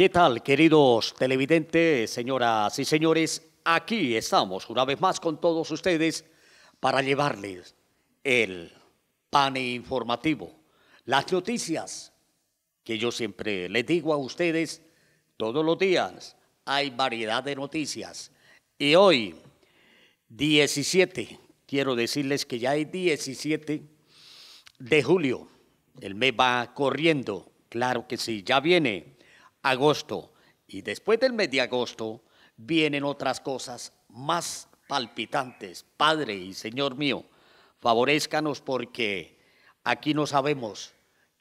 ¿Qué tal, queridos televidentes, señoras y señores? Aquí estamos una vez más con todos ustedes para llevarles el pane informativo, las noticias que yo siempre les digo a ustedes todos los días. Hay variedad de noticias. Y hoy, 17, quiero decirles que ya es 17 de julio. El mes va corriendo, claro que sí, ya viene agosto. Y después del mes de agosto vienen otras cosas más palpitantes. Padre y Señor mío, favorezcanos porque aquí no sabemos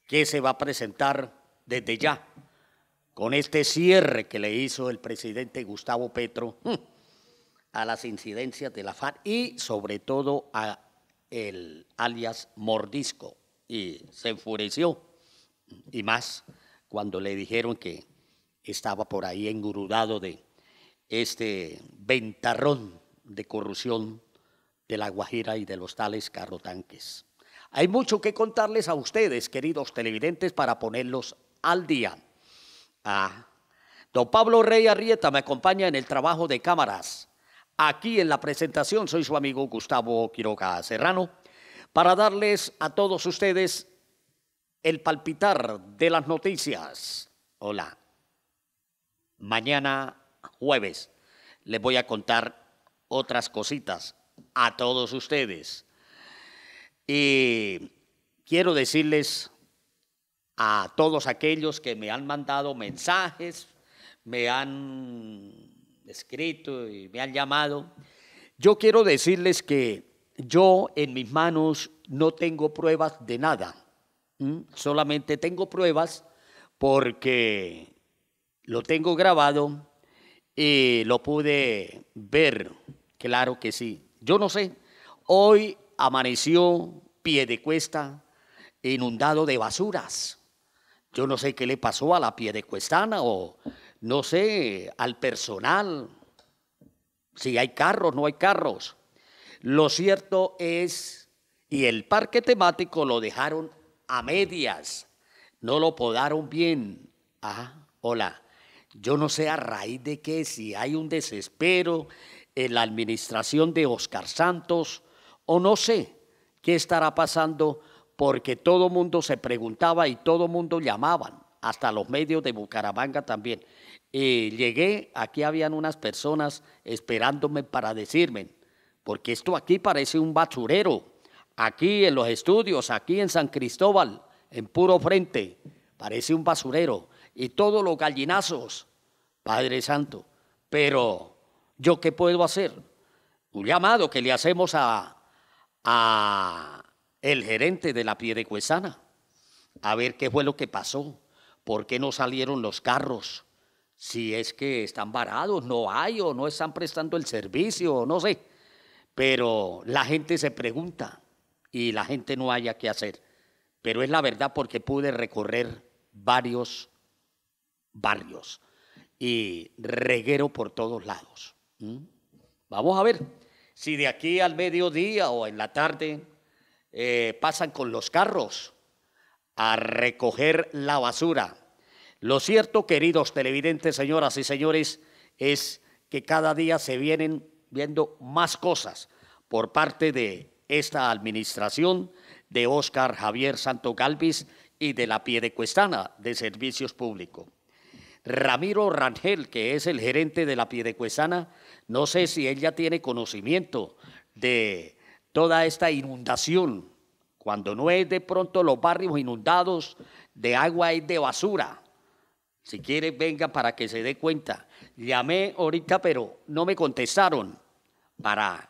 qué se va a presentar desde ya. Con este cierre que le hizo el presidente Gustavo Petro mm, a las incidencias de la FARC y sobre todo a el alias Mordisco. Y se enfureció y más cuando le dijeron que estaba por ahí engurudado de este ventarrón de corrupción de la Guajira y de los tales carrotanques. Hay mucho que contarles a ustedes, queridos televidentes, para ponerlos al día. Ah, don Pablo Rey Arrieta me acompaña en el trabajo de cámaras. Aquí en la presentación soy su amigo Gustavo Quiroga Serrano para darles a todos ustedes el palpitar de las noticias. Hola. Mañana jueves les voy a contar otras cositas a todos ustedes. Y quiero decirles a todos aquellos que me han mandado mensajes, me han escrito y me han llamado, yo quiero decirles que yo en mis manos no tengo pruebas de nada, solamente tengo pruebas porque lo tengo grabado y lo pude ver, claro que sí. Yo no sé, hoy amaneció pie de cuesta inundado de basuras. Yo no sé qué le pasó a la pie de cuestana o no sé, al personal, si hay carros, no hay carros. Lo cierto es, y el parque temático lo dejaron a medias, no lo podaron bien. Ah, hola. Yo no sé a raíz de qué, si hay un desespero en la administración de Oscar Santos o no sé qué estará pasando porque todo mundo se preguntaba y todo mundo llamaban, hasta los medios de Bucaramanga también. Y llegué, aquí habían unas personas esperándome para decirme, porque esto aquí parece un basurero, aquí en los estudios, aquí en San Cristóbal, en puro frente, parece un basurero, y todos los gallinazos Padre Santo, pero ¿yo qué puedo hacer? Un llamado que le hacemos a, a el gerente de la Piedecuesana, a ver qué fue lo que pasó, por qué no salieron los carros, si es que están varados, no hay o no están prestando el servicio, no sé. Pero la gente se pregunta y la gente no haya qué hacer. Pero es la verdad porque pude recorrer varios barrios y reguero por todos lados. Vamos a ver si de aquí al mediodía o en la tarde eh, pasan con los carros a recoger la basura. Lo cierto, queridos televidentes, señoras y señores, es que cada día se vienen viendo más cosas por parte de esta administración de Óscar Javier Santo Galvis y de la Piedecuestana de Servicios Públicos. Ramiro Rangel, que es el gerente de la Piedecuesana, no sé si él ya tiene conocimiento de toda esta inundación, cuando no es de pronto los barrios inundados de agua y de basura. Si quiere, venga para que se dé cuenta. Llamé ahorita, pero no me contestaron para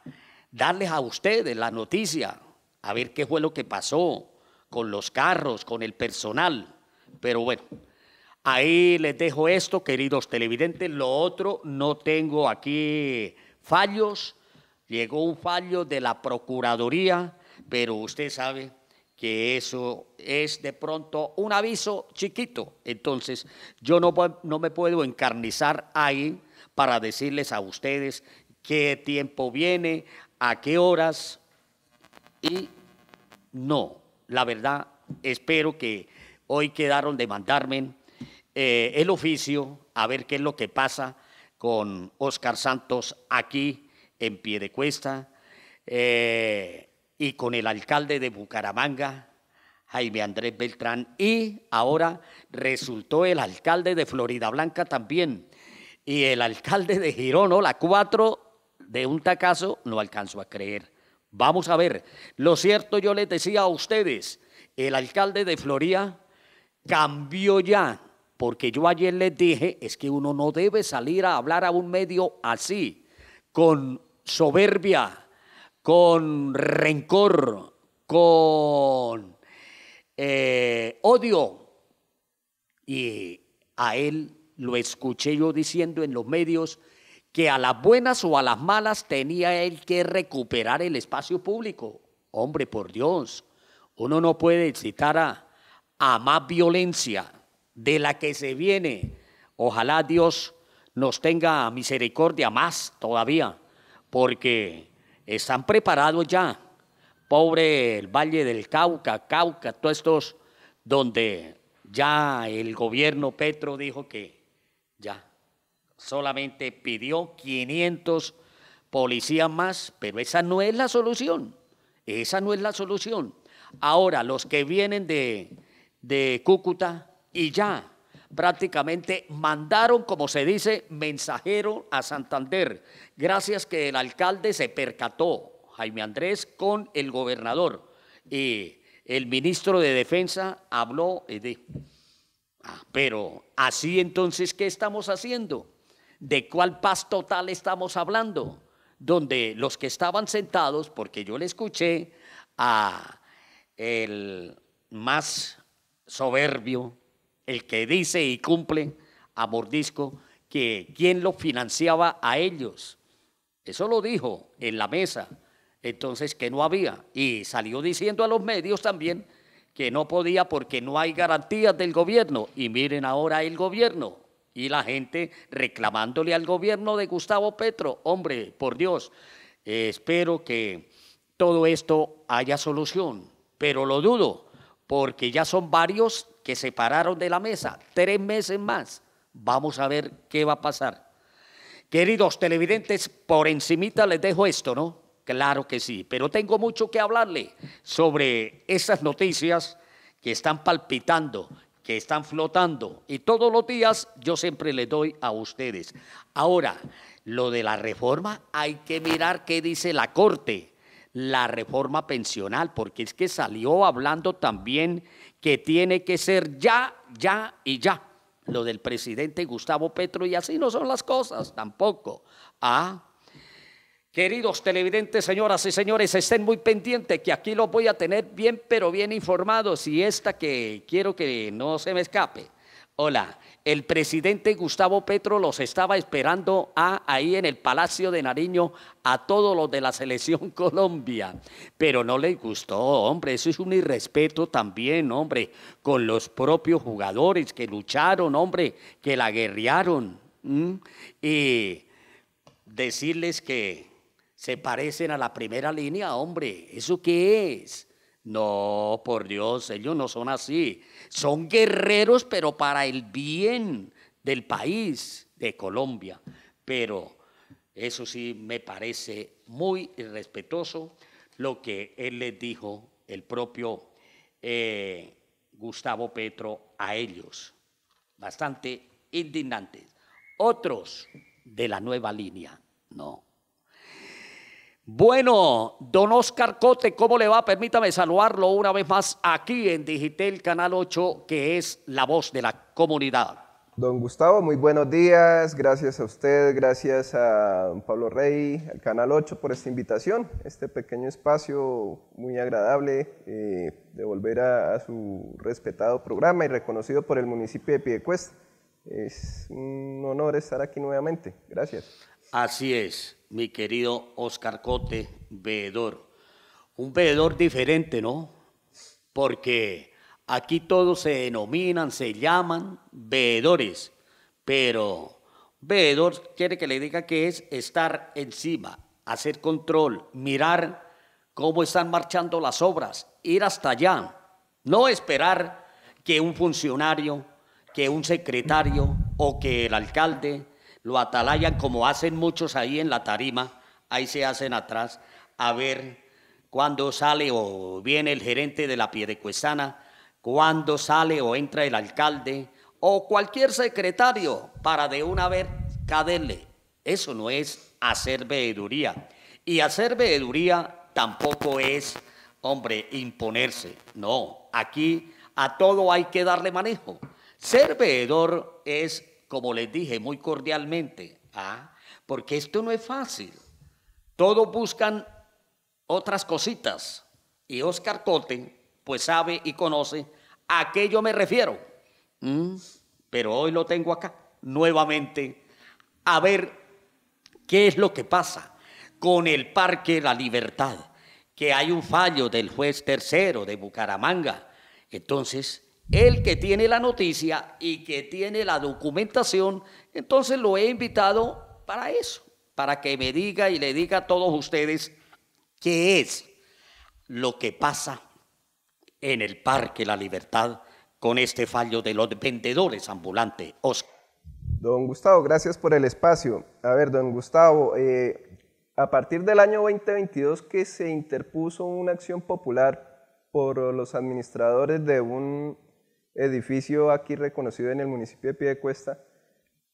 darles a ustedes la noticia, a ver qué fue lo que pasó con los carros, con el personal. Pero bueno, Ahí les dejo esto, queridos televidentes. Lo otro, no tengo aquí fallos. Llegó un fallo de la Procuraduría, pero usted sabe que eso es de pronto un aviso chiquito. Entonces, yo no, me puedo encarnizar ahí para decirles a ustedes qué tiempo viene, a qué horas y no. La verdad, espero que hoy quedaron de mandarme eh, el oficio a ver qué es lo que pasa con Oscar Santos aquí en pie de cuesta eh, y con el alcalde de Bucaramanga, Jaime Andrés Beltrán, y ahora resultó el alcalde de Florida Blanca también, y el alcalde de Girón, la cuatro de un tacazo, no alcanzó a creer. Vamos a ver, lo cierto yo les decía a ustedes, el alcalde de Florida cambió ya porque yo ayer les dije, es que uno no debe salir a hablar a un medio así, con soberbia, con rencor, con eh, odio. Y a él lo escuché yo diciendo en los medios que a las buenas o a las malas tenía él que recuperar el espacio público. Hombre, por Dios, uno no puede excitar a más violencia de la que se viene. Ojalá Dios nos tenga misericordia más todavía, porque están preparados ya. Pobre el Valle del Cauca, Cauca, todos estos donde ya el gobierno Petro dijo que ya solamente pidió 500 policías más, pero esa no es la solución. Esa no es la solución. Ahora, los que vienen de, de Cúcuta, y ya prácticamente mandaron, como se dice, mensajero a Santander. Gracias que el alcalde se percató, Jaime Andrés, con el gobernador. Y el ministro de Defensa habló y ah, pero así entonces, ¿qué estamos haciendo? ¿De cuál paz total estamos hablando? Donde los que estaban sentados, porque yo le escuché a el más soberbio, el que dice y cumple a mordisco que quien lo financiaba a ellos. Eso lo dijo en la mesa, entonces que no había. Y salió diciendo a los medios también que no podía porque no hay garantías del gobierno. Y miren ahora el gobierno y la gente reclamándole al gobierno de Gustavo Petro. Hombre, por Dios, eh, espero que todo esto haya solución, pero lo dudo porque ya son varios que se pararon de la mesa, tres meses más. Vamos a ver qué va a pasar. Queridos televidentes, por encimita les dejo esto, ¿no? Claro que sí, pero tengo mucho que hablarle sobre esas noticias que están palpitando, que están flotando. Y todos los días yo siempre les doy a ustedes. Ahora, lo de la reforma hay que mirar qué dice la Corte la reforma pensional, porque es que salió hablando también que tiene que ser ya, ya y ya. Lo del presidente Gustavo Petro y así no son las cosas tampoco. Ah, Queridos televidentes, señoras y señores, estén muy pendientes que aquí los voy a tener bien, pero bien informados y esta que quiero que no se me escape. Hola, el presidente Gustavo Petro los estaba esperando a, ahí en el Palacio de Nariño a todos los de la selección Colombia, pero no les gustó, hombre, eso es un irrespeto también, hombre, con los propios jugadores que lucharon, hombre, que la guerrearon. Y decirles que se parecen a la primera línea, hombre, ¿eso qué es? No, por Dios, ellos no son así. Son guerreros, pero para el bien del país, de Colombia. Pero eso sí me parece muy irrespetuoso lo que él les dijo, el propio eh, Gustavo Petro, a ellos. Bastante indignantes. Otros de la nueva línea, no. Bueno, don Oscar Cote, ¿cómo le va? Permítame saludarlo una vez más aquí en Digitel Canal 8, que es la voz de la comunidad. Don Gustavo, muy buenos días. Gracias a usted, gracias a don Pablo Rey, al Canal 8 por esta invitación, este pequeño espacio muy agradable eh, de volver a, a, su respetado programa y reconocido por el municipio de Piedecuesta. Es un honor estar aquí nuevamente. Gracias. Así es, mi querido Oscar Cote, veedor. Un veedor diferente, ¿no? Porque aquí todos se denominan, se llaman veedores, pero veedor quiere que le diga que es estar encima, hacer control, mirar cómo están marchando las obras, ir hasta allá, no esperar que un funcionario, que un secretario o que el alcalde lo atalayan como hacen muchos ahí en la tarima, ahí se hacen atrás, a ver cuándo sale o viene el gerente de la Piedecuestana, cuándo sale o entra el alcalde o cualquier secretario para de una vez caderle. Eso no es hacer veeduría. Y hacer veeduría tampoco es, hombre, imponerse. No, aquí a todo hay que darle manejo. Ser veedor es como les dije muy cordialmente, ¿ah? porque esto no es fácil. Todos buscan otras cositas y Oscar Cote pues sabe y conoce a qué yo me refiero. Pero hoy lo tengo acá nuevamente a ver qué es lo que pasa con el Parque La Libertad, que hay un fallo del juez tercero de Bucaramanga. Entonces, el que tiene la noticia y que tiene la documentación, entonces lo he invitado para eso, para que me diga y le diga a todos ustedes qué es lo que pasa en el Parque La Libertad con este fallo de los vendedores ambulantes. Oscar. Don Gustavo, gracias por el espacio. A ver, don Gustavo, eh, a partir del año 2022 que se interpuso una acción popular por los administradores de un edificio aquí reconocido en el municipio de Piedecuesta,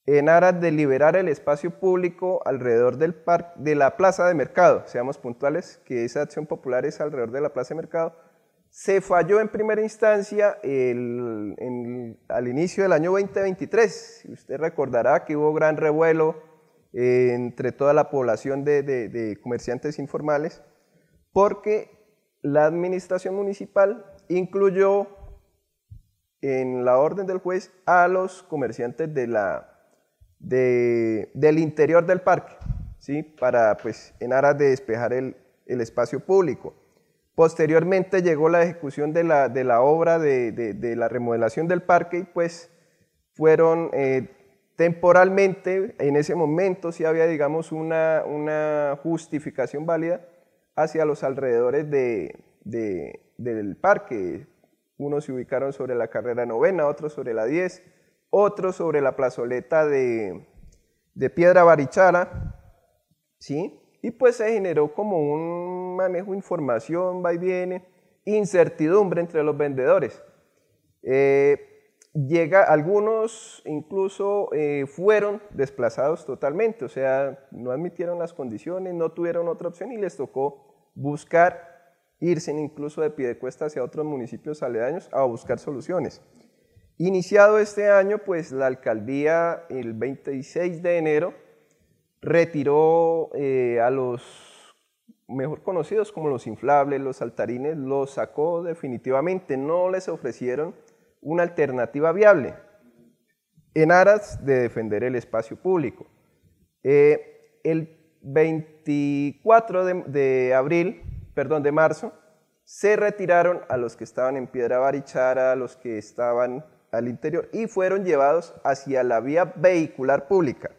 en aras de liberar el espacio público alrededor del parque de la plaza de mercado, seamos puntuales, que esa acción popular es alrededor de la plaza de mercado, se falló en primera instancia al inicio del año 2023. Usted recordará que hubo gran revuelo eh, entre toda la población de comerciantes informales porque la administración municipal incluyó en la orden del juez a los comerciantes de del interior del parque, ¿sí? para, pues, en aras de despejar el, espacio público. Posteriormente llegó la ejecución de la, obra de, la remodelación del parque y pues fueron eh, temporalmente, en ese momento sí había, digamos, una, una justificación válida hacia los alrededores del parque, unos se ubicaron sobre la carrera novena, otros sobre la 10, otros sobre la plazoleta de, Piedra Barichara, ¿sí? Y pues se generó como un manejo de información, va y viene, incertidumbre entre los vendedores. Eh, llega, algunos incluso eh, fueron desplazados totalmente, o sea, no admitieron las condiciones, no tuvieron otra opción y les tocó buscar irse incluso de pie de cuesta hacia otros municipios aledaños a buscar soluciones. Iniciado este año, pues la alcaldía el 26 de enero retiró eh, a los mejor conocidos como los inflables, los saltarines, los sacó definitivamente, no les ofrecieron una alternativa viable en aras de defender el espacio público. Eh, el 24 de abril perdón, de marzo, se retiraron a los que estaban en Piedra Barichara, a los que estaban al interior y fueron llevados hacia la vía vehicular pública.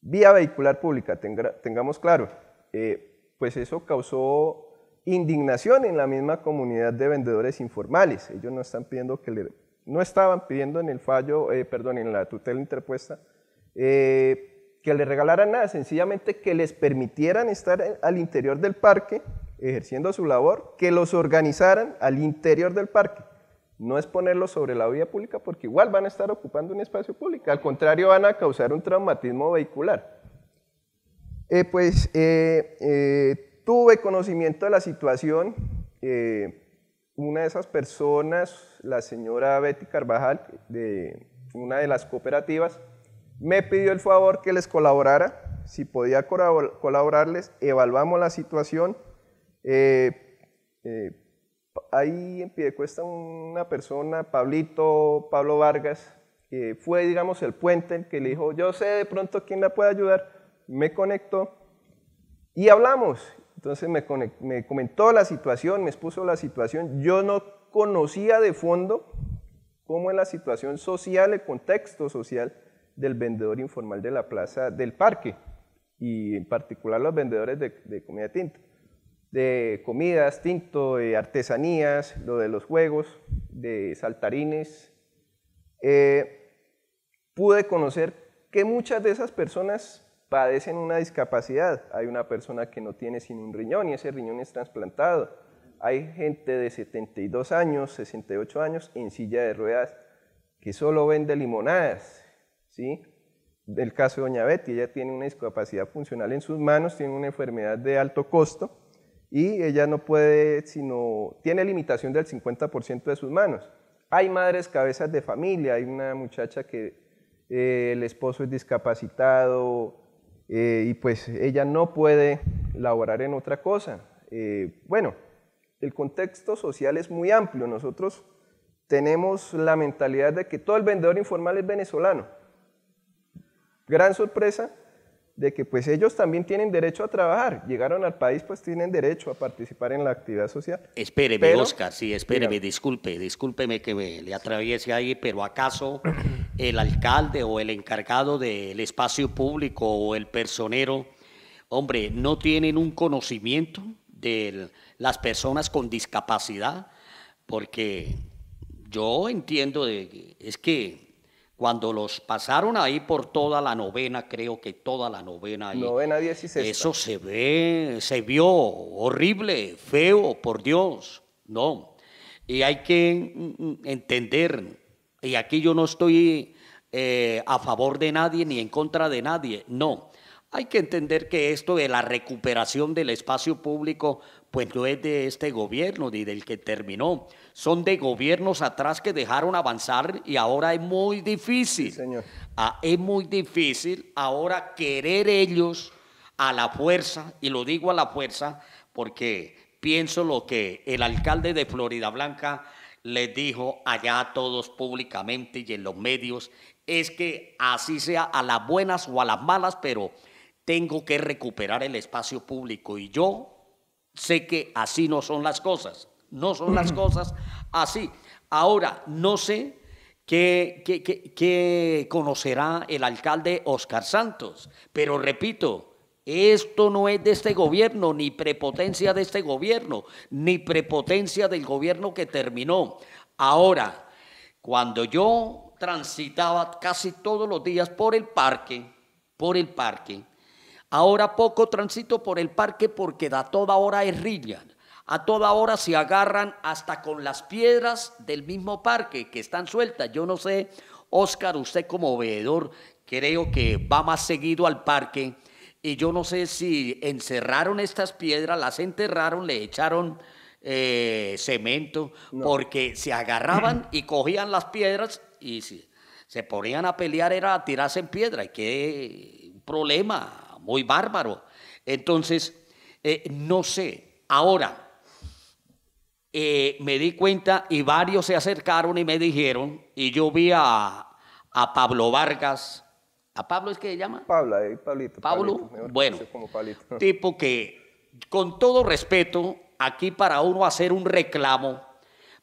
Vía vehicular pública, tengamos claro. Eh, pues eso causó indignación en la misma comunidad de vendedores informales. Ellos no están pidiendo que le, no estaban pidiendo en el fallo, eh, perdón, en la tutela interpuesta, eh, que le regalaran nada, sencillamente que les permitieran estar al interior del parque ejerciendo su labor, que los organizaran al interior del parque. No es ponerlos sobre la vía pública porque igual van a estar ocupando un espacio público, al contrario van a causar un traumatismo vehicular. Eh, pues eh, eh, tuve conocimiento de la situación, una de esas personas, la señora Betty Carvajal, de una de las cooperativas, me pidió el favor que les colaborara, si podía colaborarles, evaluamos la situación, eh, eh, ahí en Piedecuesta una persona, Pablito, Pablo Vargas, que fue, digamos, el puente que le dijo, yo sé de pronto quién la puede ayudar, me conectó y hablamos. Entonces me, comentó la situación, me expuso la situación. Yo no conocía de fondo cómo es la situación social, el contexto social del vendedor informal de la plaza del parque y en particular los vendedores de comida tinta de comidas, tinto, de artesanías, lo de los juegos, de saltarines. Eh, pude conocer que muchas de esas personas padecen una discapacidad. Hay una persona que no tiene sino un riñón y ese riñón es trasplantado. Hay gente de 72 años, 68 años en silla de ruedas que solo vende limonadas, ¿sí? Del caso de Doña Betty, ella tiene una discapacidad funcional en sus manos, tiene una enfermedad de alto costo y ella no puede, sino tiene limitación del 50% de sus manos. Hay madres cabezas de familia, hay una muchacha que eh, el esposo es discapacitado eh, y pues ella no puede laborar en otra cosa. Eh, bueno, el contexto social es muy amplio. Nosotros tenemos la mentalidad de que todo el vendedor informal es venezolano. Gran sorpresa, de que pues ellos también tienen derecho a trabajar. Llegaron al país, pues tienen derecho a participar en la actividad social. Espéreme, Oscar, sí, espéreme, disculpe, discúlpeme que me le atraviese ahí, pero ¿acaso el alcalde o el encargado del espacio público o el personero, hombre, no tienen un conocimiento de las personas con discapacidad? Porque yo entiendo, de, es que cuando los pasaron ahí por toda la novena, creo que toda la novena. Ahí, novena 16. Eso se ve, se vio horrible, feo, por Dios, ¿no? Y hay que entender, y aquí yo no estoy eh, a favor de nadie ni en contra de nadie, no. Hay que entender que esto de la recuperación del espacio público pues no es de este gobierno ni del que terminó. Son de gobiernos atrás que dejaron avanzar y ahora es muy difícil. Ah, es muy difícil ahora querer ellos a la fuerza, y lo digo a la fuerza porque pienso lo que el alcalde de Florida Blanca les dijo allá a todos públicamente y en los medios, es que así sea a las buenas o a las malas, pero tengo que recuperar el espacio público y yo sé que así no son las cosas, no son las cosas así. Ahora, no sé qué, conocerá el alcalde Oscar Santos, pero repito, esto no es de este gobierno, ni prepotencia de este gobierno, ni prepotencia del gobierno que terminó. Ahora, cuando yo transitaba casi todos los días por el parque, por el parque, Ahora poco transito por el parque porque a toda hora errillan. A toda hora se agarran hasta con las piedras del mismo parque que están sueltas. Yo no sé, Oscar, usted como veedor, creo que va más seguido al parque. Y yo no sé si encerraron estas piedras, las enterraron, le echaron eh, cemento, porque se agarraban y cogían las piedras y se, se ponían a pelear, era tirarse en piedra. ¿Qué problema? hoy bárbaro. Entonces, eh, no sé, ahora eh, me di cuenta y varios se acercaron y me dijeron, y yo vi a, Pablo Vargas, ¿a Pablo es que se llama? Pablo, Pablo, bueno, tipo que con todo respeto, aquí para uno hacer un reclamo,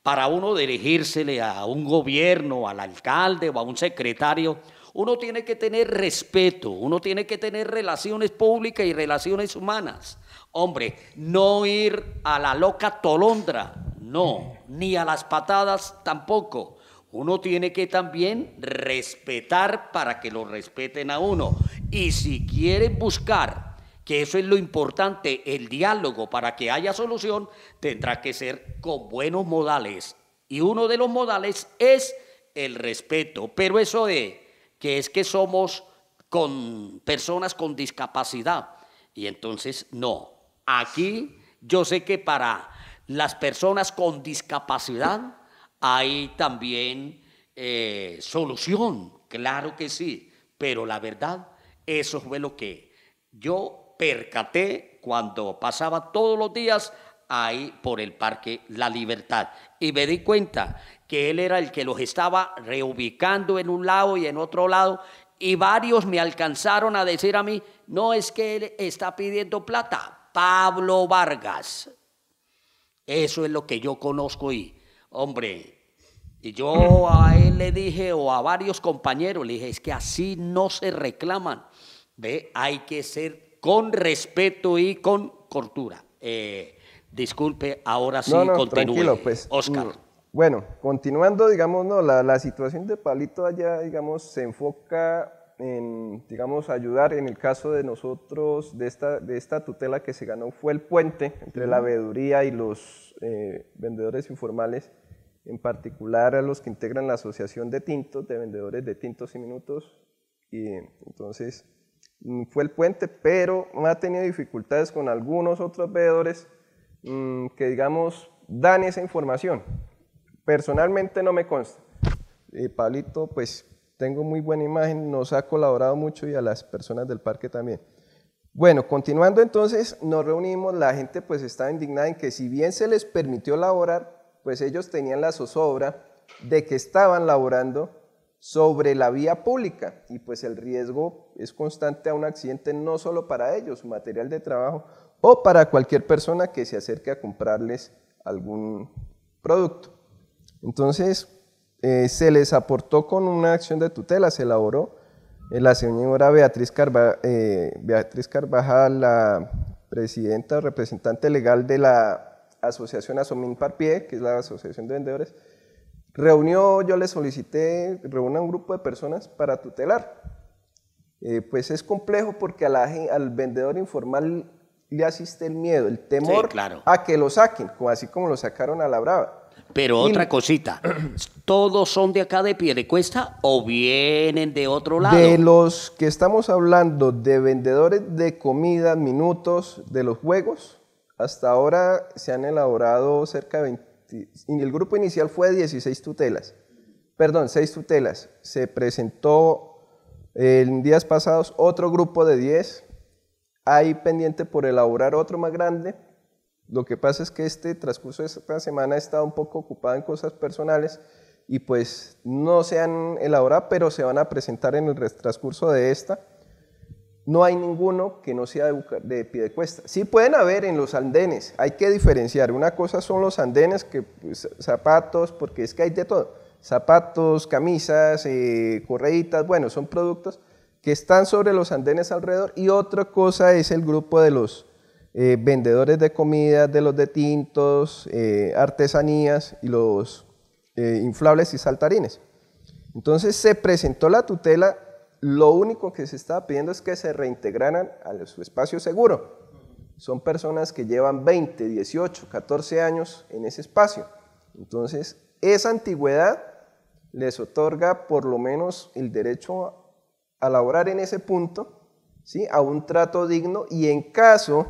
para uno dirigírsele a un gobierno, al alcalde o a un secretario, uno tiene que tener respeto, uno tiene que tener relaciones públicas y relaciones humanas. Hombre, no ir a la loca tolondra, no, ni a las patadas tampoco. Uno tiene que también respetar para que lo respeten a uno. Y si quiere buscar, que eso es lo importante, el diálogo para que haya solución, tendrá que ser con buenos modales. Y uno de los modales es el respeto. Pero eso de que es que somos con personas con discapacidad. Y entonces, no, aquí yo sé que para las personas con discapacidad hay también eh, solución, claro que sí, pero la verdad, eso fue lo que yo percaté cuando pasaba todos los días ahí por el Parque La Libertad. Y me di cuenta que él era el que los estaba reubicando en un lado y en otro lado. Y varios me alcanzaron a decir a mí, no es que él está pidiendo plata, Pablo Vargas. Eso es lo que yo conozco y, hombre, y yo a él le dije, o a varios compañeros, le dije, es que así no se reclaman. ¿Ve? Hay que ser con respeto y con cortura. Eh, Disculpe, ahora sí continúe. Pues, Oscar. Mm, bueno, continuando, digamos, la, situación de Palito allá, digamos, se enfoca en, digamos, ayudar en el caso de nosotros, de esta, de esta tutela que se ganó fue el puente entre la veeduría y los eh, vendedores informales, en particular a los que integran la Asociación de Tintos, de Vendedores de Tintos y Minutos, y entonces mm, fue el puente, pero ha tenido dificultades con algunos otros veedores Mm, que digamos dan esa información. Personalmente no me consta. Y, Pablito, pues tengo muy buena imagen, nos ha colaborado mucho y a las personas del parque también. Bueno, continuando entonces, nos reunimos, la gente pues estaba indignada en que si bien se les permitió laborar, pues ellos tenían la zozobra de que estaban laborando sobre la vía pública y pues el riesgo es constante a un accidente no solo para ellos, material de trabajo o para cualquier persona que se acerque a comprarles algún producto. Entonces, eh, se les aportó con una acción de tutela, se elaboró. Eh, la señora Beatriz, eh, Beatriz Carvajal, la presidenta, representante legal de la asociación Asomín Parpie, que es la asociación de vendedores, reunió, yo le solicité, reúna un grupo de personas para tutelar. pues es complejo porque al vendedor informal le asiste el miedo, el temor a que lo saquen, así como lo sacaron a la brava. Pero otra cosita, ¿todos son de acá de pie de cuesta o vienen de otro lado? De los que estamos hablando, de vendedores de comida, minutos, de los juegos, hasta ahora se han elaborado cerca de 20, el grupo inicial fue 16 tutelas, perdón, 6 tutelas, se presentó en días pasados otro grupo de 10 hay pendiente por elaborar otro más grande. Lo que pasa es que este transcurso de esta semana he estado un poco ocupado en cosas personales y pues no se han elaborado, pero se van a presentar en el transcurso de esta. No hay ninguno que no sea de, pie de cuesta. Sí pueden haber en los andenes, hay que diferenciar. Una cosa son los andenes, que pues, zapatos, porque es que hay de todo. Zapatos, camisas, eh, correitas, bueno, son productos que están sobre los andenes alrededor y otra cosa es el grupo de los eh, vendedores de comida, de los de tintos, eh, artesanías y los eh, inflables y saltarines. Entonces se presentó la tutela, lo único que se estaba pidiendo es que se reintegraran a su espacio seguro. Son personas que llevan 20, 18, 14 años en ese espacio. Entonces, esa antigüedad les otorga por lo menos el derecho a laborar en ese punto, ¿sí? a un trato digno y en caso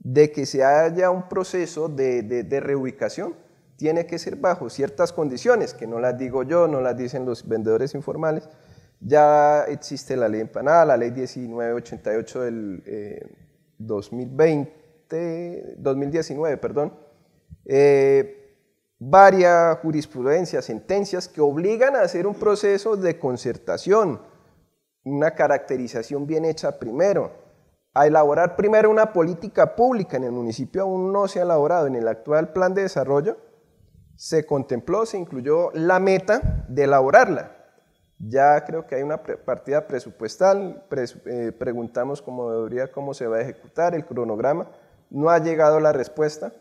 de que se haya un proceso de, reubicación, tiene que ser bajo ciertas condiciones, que no las digo yo, no las dicen los vendedores informales, ya existe la ley empanada, la ley 1988 del 2020, eh, 2019, perdón, eh, varias jurisprudencias, sentencias que obligan a hacer un proceso de concertación, una caracterización bien hecha primero, a elaborar primero una política pública en el municipio aún no se ha elaborado, en el actual plan de desarrollo se contempló, se incluyó la meta de elaborarla. Ya creo que hay una partida presupuestal, eh, preguntamos cómo debería, cómo se va a ejecutar el cronograma, no ha llegado la respuesta,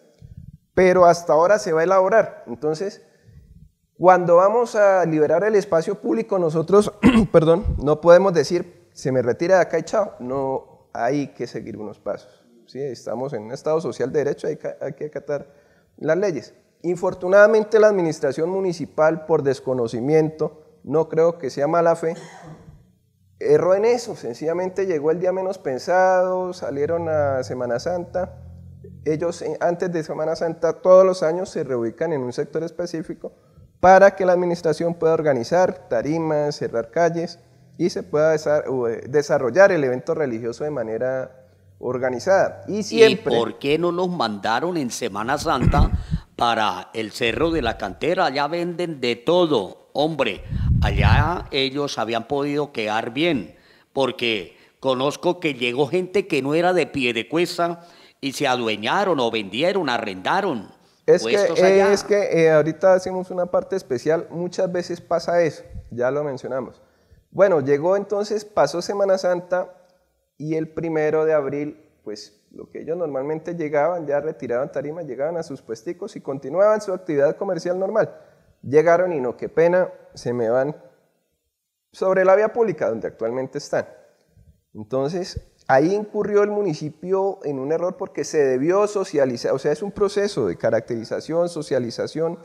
pero hasta ahora se va a elaborar. Entonces, cuando vamos a liberar el espacio público, nosotros, perdón, no podemos decir, se me retira de acá y chao. No, hay que seguir unos pasos. ¿sí? Estamos en un Estado social de derecho, hay que, hay que acatar las leyes. Infortunadamente la administración municipal, por desconocimiento, no creo que sea mala fe, erró en eso, sencillamente llegó el día menos pensado, salieron a Semana Santa, ellos eh, antes de Semana Santa todos los años se reubican en un sector específico para que la administración pueda organizar tarimas, cerrar calles y se pueda eh, desarrollar el evento religioso de manera organizada. ¿Y, siempre, ¿Y por qué no nos mandaron en Semana Santa para el Cerro de la Cantera? Allá venden de todo. Hombre, allá ellos habían podido quedar bien, porque conozco que llegó gente que no era de pie de cuesta y se adueñaron o vendieron, arrendaron es que, Es que eh, ahorita hacemos una parte especial, muchas veces pasa eso, ya lo mencionamos. Bueno, llegó entonces, pasó Semana Santa y el primero de abril, pues lo que ellos normalmente llegaban, ya retiraban tarimas, llegaban a sus puesticos y continuaban su actividad comercial normal. Llegaron y no, qué pena, se me van sobre la vía pública donde actualmente están. Entonces, Ahí incurrió el municipio en un error porque se debió socializar, o sea, es un proceso de caracterización, socialización,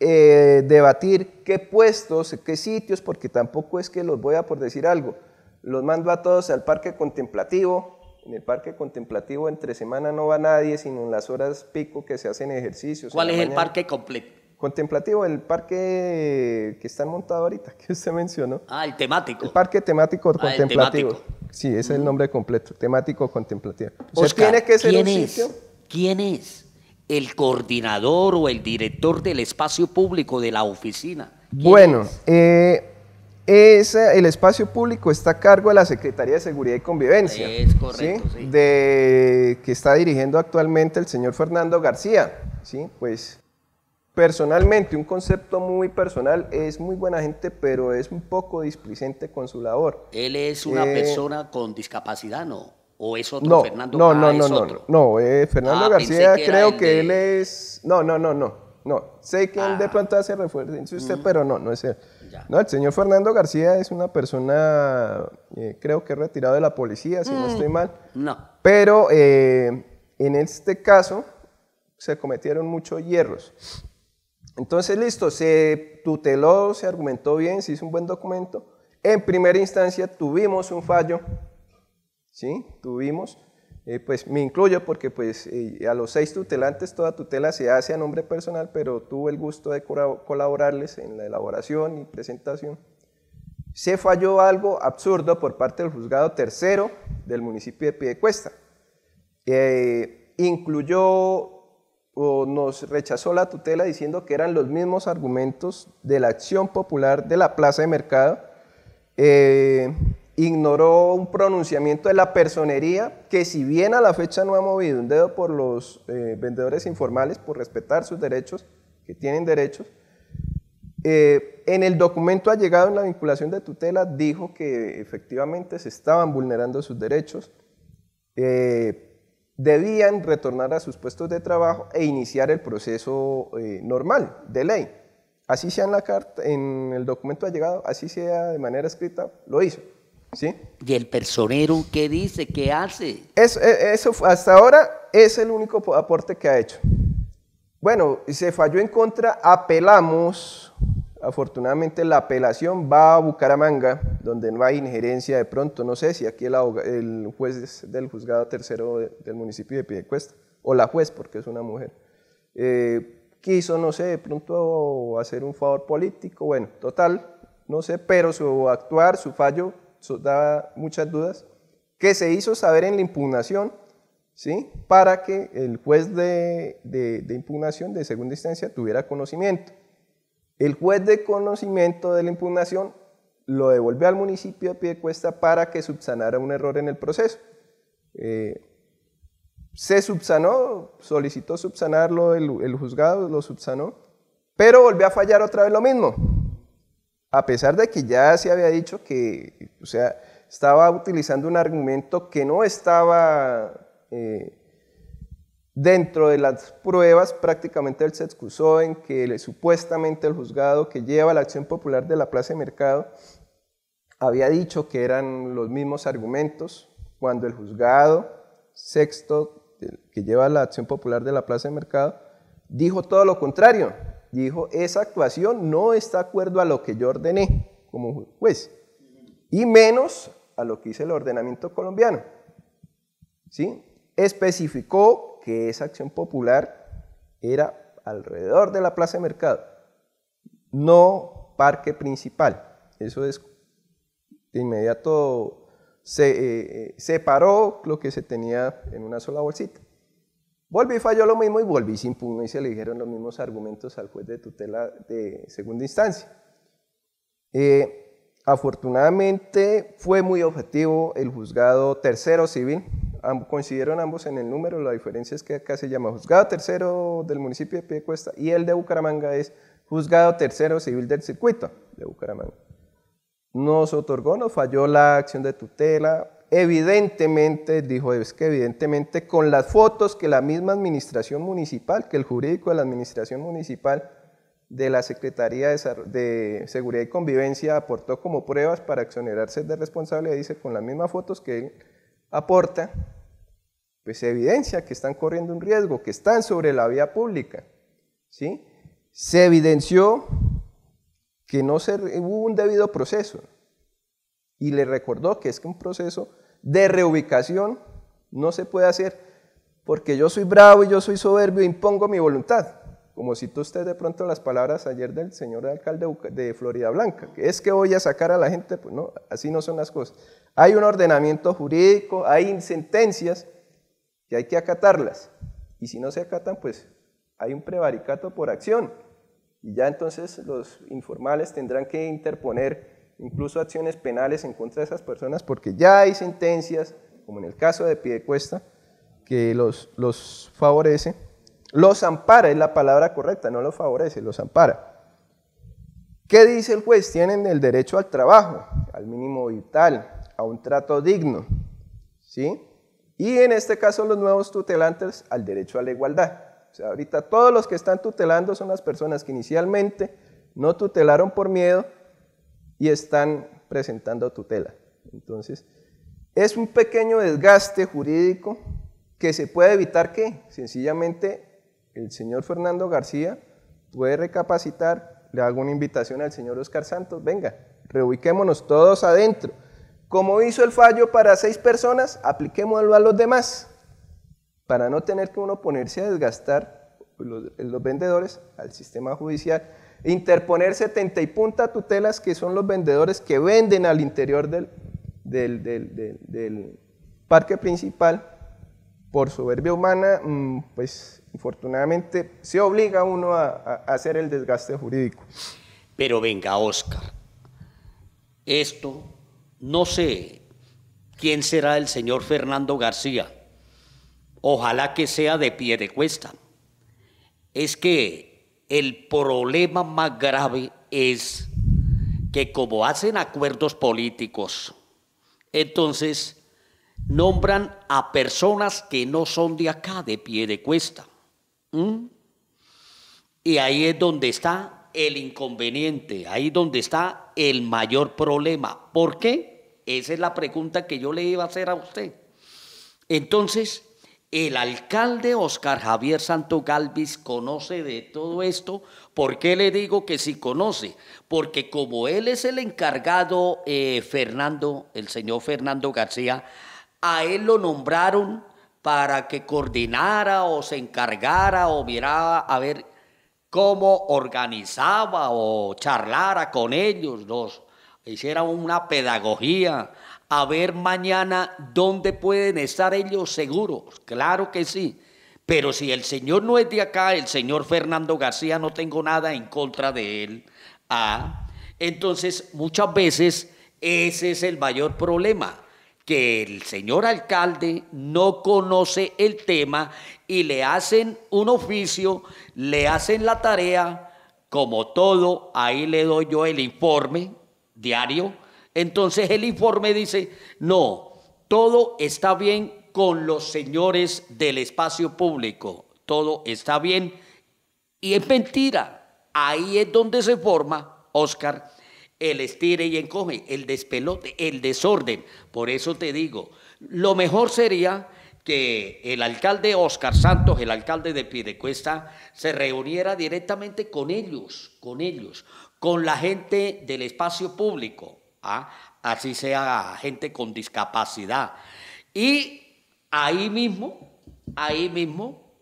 eh, debatir qué puestos, qué sitios, porque tampoco es que los voy a por decir algo. Los mando a todos al parque contemplativo. En el parque contemplativo entre semana no va nadie, sino en las horas pico que se hacen ejercicios. ¿Cuál es el parque completo? Contemplativo, el parque que está montado ahorita, que usted mencionó. Ah, el temático. El parque temático ah, contemplativo. Sí, ese es el nombre completo, temático contemplativo. que ¿quién Es, ¿Quién es el coordinador o el director del espacio público de la oficina? Bueno, eh, el espacio público está a cargo de la Secretaría de Seguridad y Convivencia. Es correcto, Sí. De, que está dirigiendo actualmente el señor Fernando García. ¿sí? Pues personalmente, un concepto muy personal, es muy buena gente, pero es un poco displicente con su labor. Él es una eh, persona con discapacidad, ¿no? ¿O es otro no, Fernando No, no, no, no, no, eh, no. Fernando ah, García creo que él es... No, no, no, no. No, sé que él de ah. planta hace referencia usted, mm. pero no, no es él. No, el señor Fernando García es una persona, eh, creo que retirado de la policía, si no mm. estoy mal. No. Pero en este caso se cometieron muchos hierros. Entonces, listo, se tuteló, se argumentó bien, se hizo un buen documento. En primera instancia tuvimos un fallo, ¿sí? Tuvimos, eh, pues me incluyo porque pues eh, a los seis tutelantes toda tutela se hace a nombre personal, pero tuve el gusto de colaborarles en la elaboración y presentación. Se falló algo absurdo por parte del juzgado tercero del municipio de Piedecuesta. Eh, incluyó nos rechazó la tutela diciendo que eran los mismos argumentos de la acción popular de la plaza de mercado, eh, ignoró un pronunciamiento de la personería que si bien a la fecha no ha movido un dedo por los eh, vendedores informales, por respetar sus derechos, que tienen derechos, eh, en el documento ha llegado en la vinculación de tutela dijo que efectivamente se estaban vulnerando sus derechos debían retornar a sus puestos de trabajo e iniciar el proceso eh, normal de ley. Así sea en la carta, en el documento ha llegado, así sea de manera escrita, lo hizo. ¿sí? ¿Y el personero qué dice? ¿Qué hace? E, eso, eso hasta ahora es el único aporte que ha hecho. Bueno, se falló en contra, apelamos, afortunadamente la apelación va a Bucaramanga, donde no hay injerencia de pronto, no sé si aquí el, juez del juzgado tercero del municipio de Piedecuesta, o la juez, porque es una mujer, eh, quiso, no sé, de pronto hacer un favor político, bueno, total, no sé, pero su actuar, su fallo, su, daba muchas dudas, que se hizo saber en la impugnación, ¿sí? Para que el juez de impugnación de segunda instancia tuviera conocimiento. El juez de conocimiento de la impugnación lo devolvió al municipio de cuesta para que subsanara un error en el proceso. Eh, se subsanó, solicitó subsanarlo el, juzgado, lo subsanó, pero volvió a fallar otra vez lo mismo. A pesar de que ya se había dicho que, o sea, estaba utilizando un argumento que no estaba eh, Dentro de las pruebas, prácticamente él se excusó en que supuestamente el juzgado que lleva la acción popular de la Plaza de Mercado había dicho que eran los mismos argumentos cuando el juzgado sexto que lleva la acción popular de la Plaza de Mercado dijo todo lo contrario. Dijo, esa actuación no está de acuerdo a lo que yo ordené como juez y menos a lo que dice el ordenamiento colombiano. ¿Sí? Especificó que esa acción popular era alrededor de la plaza de mercado, no parque principal. Eso es, de inmediato se eh, eh, separó lo que se tenía en una sola bolsita. Volví falló lo mismo y volví sin pugno y se le dijeron los mismos argumentos al juez de tutela de segunda instancia. Eh, afortunadamente fue muy objetivo el juzgado tercero civil, coincidieron ambos en el número, la diferencia es que acá se llama Juzgado Tercero del municipio de Piedecuesta y el de Bucaramanga es Juzgado Tercero Civil del Circuito de Bucaramanga. Nos otorgó, nos falló la acción de tutela, evidentemente, dijo, es que evidentemente con las fotos que la misma administración municipal, que el jurídico de la administración municipal de la Secretaría de Seguridad y Convivencia aportó como pruebas para exonerarse de responsabilidad, dice, con las mismas fotos que él aporta, pues evidencia que están corriendo un riesgo, que están sobre la vía pública. ¿sí? Se evidenció que no se, hubo un debido proceso y le recordó que es que un proceso de reubicación no se puede hacer porque yo soy bravo y yo soy soberbio e impongo mi voluntad. Como citó usted de pronto las palabras ayer del señor alcalde de Florida Blanca, que es que voy a sacar a la gente, pues no, así no son las cosas. Hay un ordenamiento jurídico, hay sentencias que hay que acatarlas. Y si no se acatan, pues hay un prevaricato por acción. Y ya entonces los informales tendrán que interponer incluso acciones penales en contra de esas personas porque ya hay sentencias, como en el caso de Piedecuesta, que los, los favorece. Los ampara es la palabra correcta, no los favorece, los ampara. ¿Qué dice el juez? Tienen el derecho al trabajo, al mínimo vital, a un trato digno. ¿Sí? Y en este caso los nuevos tutelantes al derecho a la igualdad. O sea, ahorita todos los que están tutelando son las personas que inicialmente no tutelaron por miedo y están presentando tutela. Entonces, es un pequeño desgaste jurídico que se puede evitar que sencillamente el señor Fernando García puede recapacitar, le hago una invitación al señor Oscar Santos, venga, reubiquémonos todos adentro como hizo el fallo para seis personas, apliquémoslo a los demás, para no tener que uno ponerse a desgastar los, eh, vendedores al sistema judicial, interponer 70 y punta tutelas que son los vendedores que venden al interior del, parque principal por soberbia humana, mm, pues infortunadamente se obliga a uno a, a, hacer el desgaste jurídico. Pero venga, Oscar, esto no sé quién será el señor Fernando García. Ojalá que sea de pie de cuesta. Es que el problema más grave es que como hacen acuerdos políticos, entonces nombran a personas que no son de acá, de pie de cuesta. ¿Mm? Y ahí es donde está el inconveniente, ahí es donde está el mayor problema. ¿Por qué? Esa es la pregunta que yo le iba a hacer a usted. Entonces, el alcalde Oscar Javier Santo Galvis conoce de todo esto. ¿Por qué le digo que sí conoce? Porque como él es el encargado, eh, Fernando, el señor Fernando García, a él lo nombraron para que coordinara o se encargara o miraba a ver cómo organizaba o charlara con ellos los hiciera una pedagogía, a ver mañana dónde pueden estar ellos seguros. Claro que sí. Pero si el señor no es de acá, el señor Fernando García, no tengo nada en contra de él. Ah, entonces, muchas veces ese es el mayor problema, que el señor alcalde no conoce el tema y le hacen un oficio, le hacen la tarea, como todo, ahí le doy yo el informe, diario. Entonces el informe dice, no, todo está bien con los señores del espacio público, todo está bien. Y es mentira, ahí es donde se forma, Oscar, el estire y encoge, el despelote, el desorden. Por eso te digo, lo mejor sería que el alcalde Oscar Santos, el alcalde de Pidecuesta, se reuniera directamente con ellos, con ellos con la gente del espacio público, ¿ah? así sea gente con discapacidad. Y ahí mismo, ahí mismo,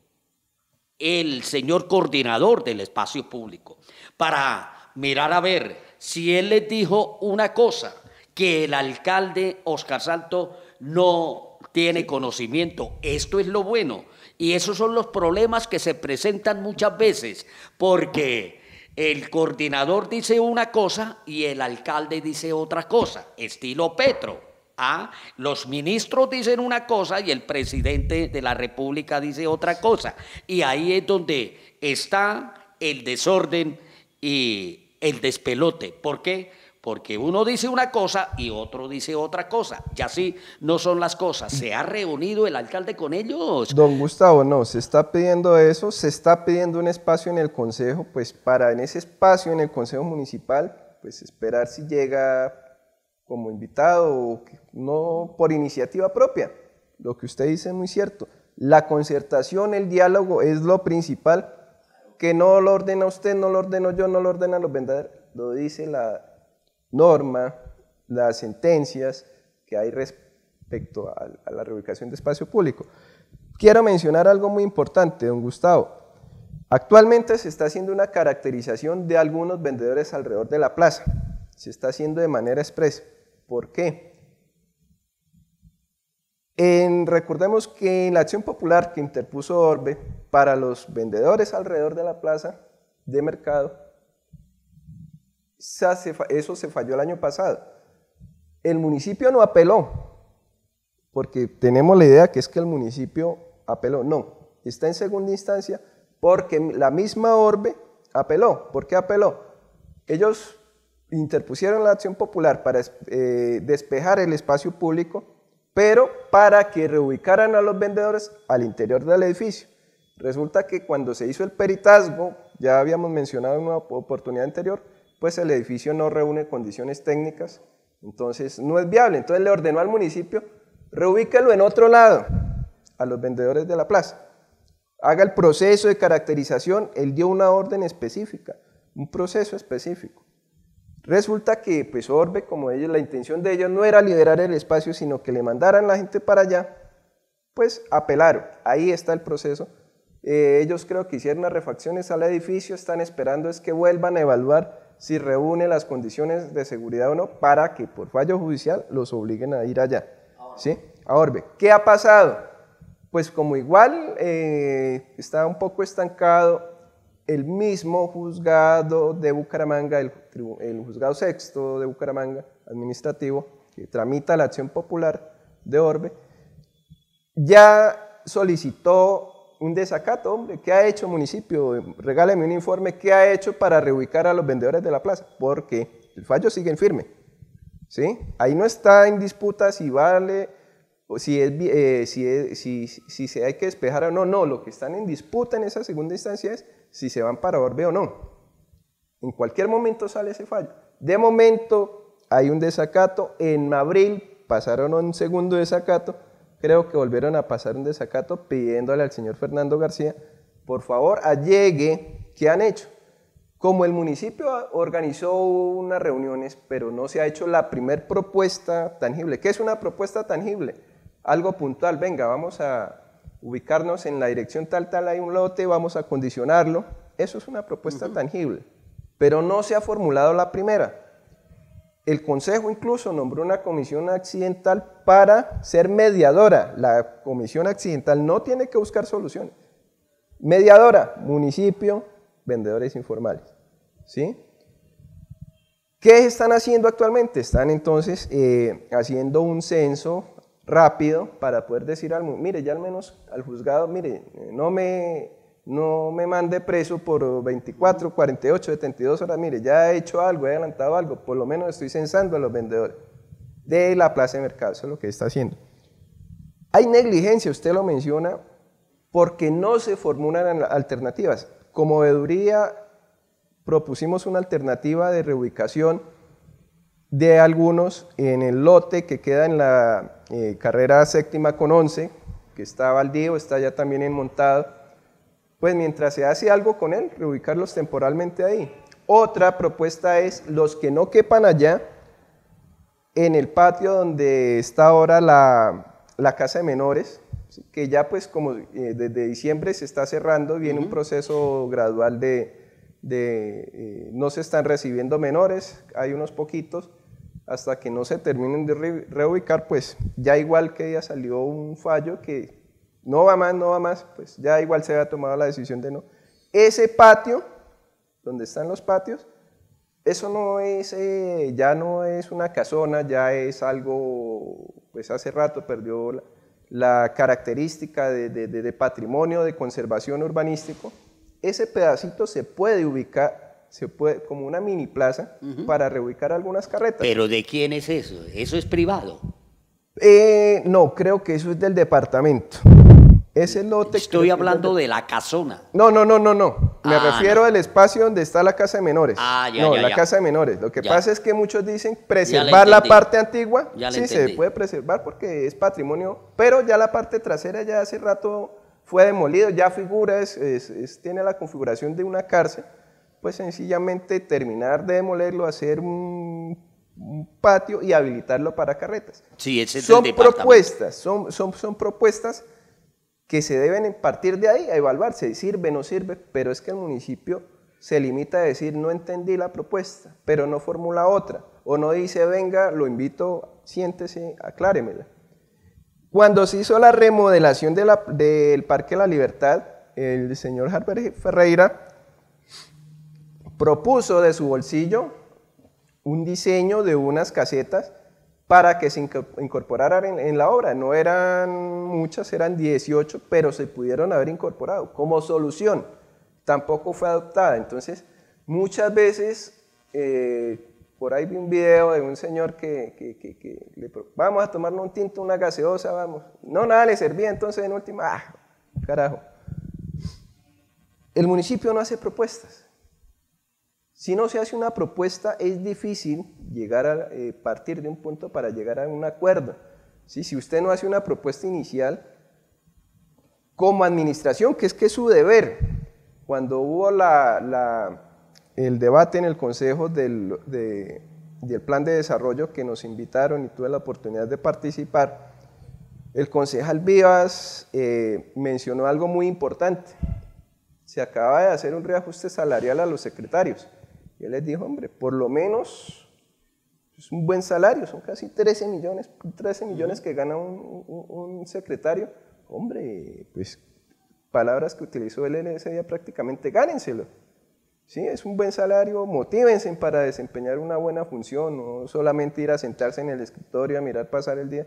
el señor coordinador del espacio público, para mirar a ver si él les dijo una cosa que el alcalde Oscar Salto no tiene conocimiento. Esto es lo bueno. Y esos son los problemas que se presentan muchas veces, porque el coordinador dice una cosa y el alcalde dice otra cosa, estilo Petro. ¿ah? Los ministros dicen una cosa y el presidente de la República dice otra cosa. Y ahí es donde está el desorden y el despelote. ¿Por qué? porque uno dice una cosa y otro dice otra cosa. Y así no son las cosas. ¿Se ha reunido el alcalde con ellos? Don Gustavo, no, se está pidiendo eso, se está pidiendo un espacio en el Consejo, pues para en ese espacio en el Consejo Municipal, pues esperar si llega como invitado o no por iniciativa propia. Lo que usted dice es muy cierto. La concertación, el diálogo es lo principal que no lo ordena usted, no lo ordeno yo, no lo ordena los vendedores, lo dice la, norma, las sentencias que hay respecto a, la reubicación de espacio público. Quiero mencionar algo muy importante, don Gustavo. Actualmente se está haciendo una caracterización de algunos vendedores alrededor de la plaza. Se está haciendo de manera expresa. ¿Por qué? En, recordemos que en la acción popular que interpuso Orbe para los vendedores alrededor de la plaza de mercado eso se falló el año pasado. El municipio no apeló, porque tenemos la idea que es que el municipio apeló. No, está en segunda instancia porque la misma Orbe apeló. ¿Por qué apeló? Ellos interpusieron la acción popular para eh, despejar el espacio público, pero para que reubicaran a los vendedores al interior del edificio. Resulta que cuando se hizo el peritazgo, ya habíamos mencionado en una oportunidad anterior, pues el edificio no reúne condiciones técnicas, entonces no es viable. Entonces le ordenó al municipio, reubíquelo en otro lado, a los vendedores de la plaza. Haga el proceso de caracterización, él dio una orden específica, un proceso específico. Resulta que pues Orbe, como ellos, la intención de ellos no era liberar el espacio, sino que le mandaran la gente para allá, pues apelaron. Ahí está el proceso. Eh, ellos creo que hicieron las refacciones al edificio, están esperando es que vuelvan a evaluar si reúne las condiciones de seguridad o no para que por fallo judicial los obliguen a ir allá, ¿sí? A Orbe. ¿Qué ha pasado? Pues como igual eh, está un poco estancado el mismo juzgado de Bucaramanga, el juzgado sexto de Bucaramanga, administrativo, que tramita la acción popular de Orbe, ya solicitó un desacato, hombre, ¿qué ha hecho el municipio? Regáleme un informe, ¿qué ha hecho para reubicar a los vendedores de la plaza? Porque el fallo sigue en firme, ¿sí? Ahí no está en disputa si vale, o eh, si, es, si, si, se hay que despejar o no, no, lo que están en disputa en esa segunda instancia es si se van para Orbe o no. En cualquier momento sale ese fallo. De momento hay un desacato, en abril pasaron un segundo desacato, creo que volvieron a pasar un desacato pidiéndole al señor Fernando García, por favor, allegue qué han hecho. Como el municipio organizó unas reuniones, pero no se ha hecho la primer propuesta tangible. ¿Qué es una propuesta tangible? Algo puntual, venga, vamos a ubicarnos en la dirección tal, tal, hay un lote, vamos a condicionarlo. Eso es una propuesta tangible, pero no se ha formulado la primera el Consejo incluso nombró una comisión accidental para ser mediadora. La comisión accidental no tiene que buscar soluciones. Mediadora, municipio, vendedores informales. ¿Sí? ¿Qué están haciendo actualmente? Están entonces eh, haciendo un censo rápido para poder decir al mire, ya al menos al juzgado, mire, no me no me mande preso por 24, 48, 72 horas. Mire, ya he hecho algo, he adelantado algo, por lo menos estoy censando a los vendedores de la plaza de mercado. Eso es lo que está haciendo. Hay negligencia, usted lo menciona, porque no se formulan alternativas. Como veeduría propusimos una alternativa de reubicación de algunos en el lote que queda en la eh, carrera séptima con 11, que está baldío, está ya también enmontado pues mientras se hace algo con él, reubicarlos temporalmente ahí. Otra propuesta es los que no quepan allá, en el patio donde está ahora la, casa de menores, que ya pues como eh, desde diciembre se está cerrando, viene un proceso gradual de, eh, no se están recibiendo menores, hay unos poquitos, hasta que no se terminen de reubicar, pues ya igual que ya salió un fallo que no va más, no va más, pues ya igual se había tomado la decisión de no. Ese patio, donde están los patios, eso no es, eh, ya no es una casona, ya es algo, pues hace rato perdió la, característica de, patrimonio de conservación urbanístico. Ese pedacito se puede ubicar, se puede, como una mini plaza, para reubicar algunas carretas. ¿Pero de quién es eso? ¿Eso es privado? Eh, no, creo que eso es del departamento lote. Estoy hablando de la casona. No, no, no, no, no. Me ah, refiero al espacio donde está la casa de menores. Ah, ya, no, la casa de menores. Lo que pasa es que muchos dicen preservar la parte antigua. sí, se puede preservar porque es patrimonio, pero ya la parte trasera ya hace rato fue demolido, ya figura, tiene la configuración de una cárcel. Pues sencillamente terminar de demolerlo, hacer un patio y habilitarlo para carretas. Sí, ese son propuestas, son, son, son, propuestas que se deben partir de ahí a evaluarse, sirve, no sirve, pero es que el municipio se limita a decir no entendí la propuesta, pero no formula otra, o no dice venga, lo invito, siéntese, acláremela. Cuando se hizo la remodelación del Parque La Libertad, el señor Harper Ferreira propuso de su bolsillo un diseño de unas casetas para que se incorporaran en, la obra. No eran muchas, eran 18, pero se pudieron haber incorporado como solución. Tampoco fue adoptada. Entonces, muchas veces, eh, por ahí vi un video de un señor que, que, que, vamos a tomarnos un tinto, una gaseosa, vamos. No, nada le servía, entonces en última, ah, carajo. El municipio no hace propuestas. Si no se hace una propuesta, es difícil llegar a eh, partir de un punto para llegar a un acuerdo. Si usted no hace una propuesta inicial, como administración, que es que es su deber, cuando hubo el debate en el Consejo del, Plan de Desarrollo que nos invitaron y tuve la oportunidad de participar, el concejal Vivas eh, mencionó algo muy importante. Se acaba de hacer un reajuste salarial a los secretarios él les dijo, hombre, por lo menos es pues, un buen salario, son casi 13 millones, 13 millones que gana un, secretario. Hombre, pues palabras que utilizó él ese día prácticamente, gánenselo. Sí, es un buen salario, motívense para desempeñar una buena función, no solamente ir a sentarse en el escritorio a mirar pasar el día,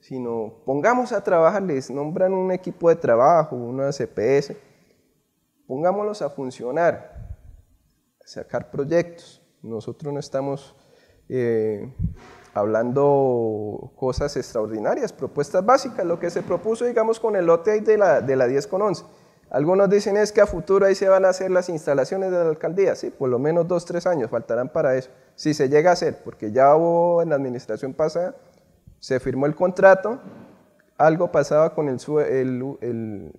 sino pongamos a trabajar, les nombran un equipo de trabajo, una CPS, pongámoslos a funcionar, sacar proyectos. Nosotros no estamos eh, hablando cosas extraordinarias, propuestas básicas, lo que se propuso, digamos, con el lote de la, de la 10 con 11. Algunos dicen es que a futuro ahí se van a hacer las instalaciones de la alcaldía, sí, por lo menos dos, tres años faltarán para eso, si se llega a hacer, porque ya hubo en la administración pasada, se firmó el contrato, algo pasaba con el, el, el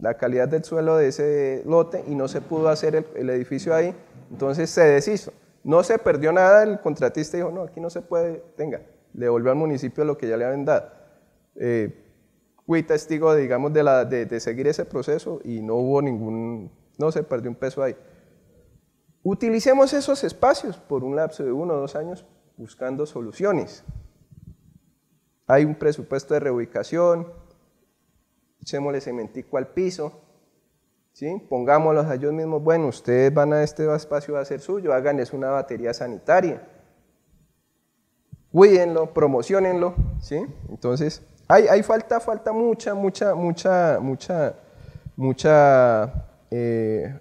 la calidad del suelo de ese lote y no se pudo hacer el, edificio ahí, entonces se deshizo. No se perdió nada, el contratista dijo, no, aquí no se puede, tenga, le devolvió al municipio lo que ya le habían dado. Eh, fui testigo, digamos, de, la, de, de seguir ese proceso y no hubo ningún, no se perdió un peso ahí. Utilicemos esos espacios por un lapso de uno o dos años buscando soluciones. Hay un presupuesto de reubicación, echémosle cementico al piso, ¿sí? pongámoslos a ellos mismos, bueno, ustedes van a este espacio a hacer suyo, háganles una batería sanitaria, cuídenlo, promocionenlo, ¿sí? Entonces, hay, hay falta, falta mucha, mucha, mucha, mucha, mucha eh,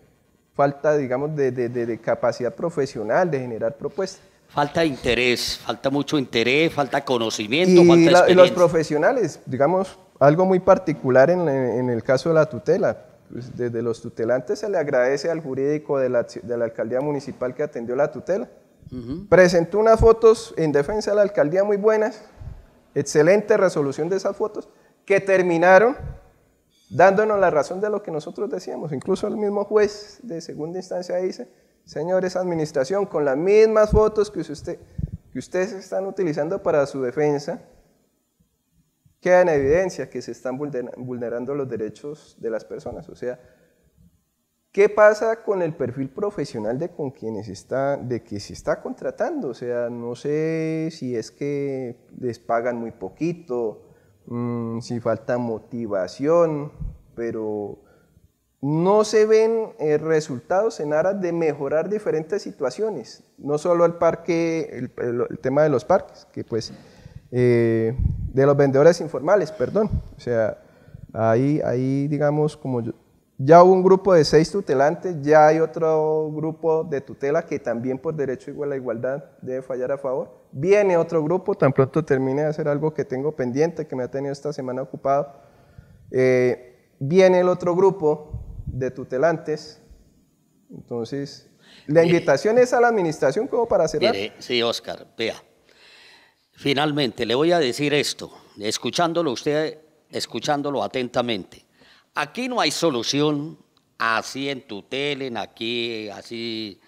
falta, digamos, de, capacidad profesional de generar propuestas. Falta interés, falta mucho interés, falta conocimiento, y los profesionales, digamos, algo muy particular en, el caso de la tutela. Pues, desde los tutelantes se le agradece al jurídico de la, alcaldía municipal que atendió la tutela. Presentó unas fotos en defensa de la alcaldía muy buenas, excelente resolución de esas fotos, que terminaron dándonos la razón de lo que nosotros decíamos. Incluso el mismo juez de segunda instancia dice, señores administración, con las mismas fotos que, usted, que ustedes están utilizando para su defensa, queda en evidencia que se están vulnerando los derechos de las personas. O sea, ¿qué pasa con el perfil profesional de con quienes está, de que se está contratando? O sea, no sé si es que les pagan muy poquito, mm, si falta motivación, pero no se ven eh, resultados en aras de mejorar diferentes situaciones, no solo el parque, el, tema de los parques, que pues eh, de los vendedores informales, perdón. O sea, ahí, ahí digamos, como yo, ya hubo un grupo de seis tutelantes, ya hay otro grupo de tutela que también por derecho igual a igualdad debe fallar a favor. Viene otro grupo, tan pronto termine de hacer algo que tengo pendiente, que me ha tenido esta semana ocupado. Eh, viene el otro grupo de tutelantes. Entonces, la invitación es a la administración como para cerrar. sí, Oscar, vea. Finalmente, le voy a decir esto, escuchándolo usted, escuchándolo atentamente. Aquí no hay solución, así en tutelen, aquí, así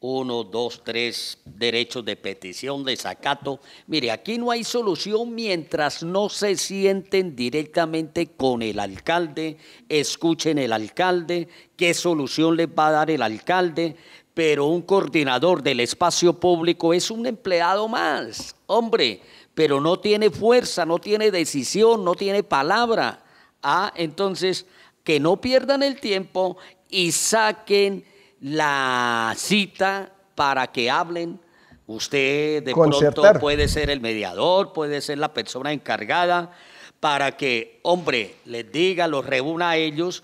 uno, dos, tres derechos de petición, de sacato. Mire, aquí no hay solución mientras no se sienten directamente con el alcalde, escuchen el alcalde, qué solución les va a dar el alcalde, pero un coordinador del espacio público es un empleado más, hombre, pero no tiene fuerza, no tiene decisión, no tiene palabra. Ah, entonces, que no pierdan el tiempo y saquen la cita para que hablen. Usted de pronto puede ser el mediador, puede ser la persona encargada para que, hombre, les diga, los reúna a ellos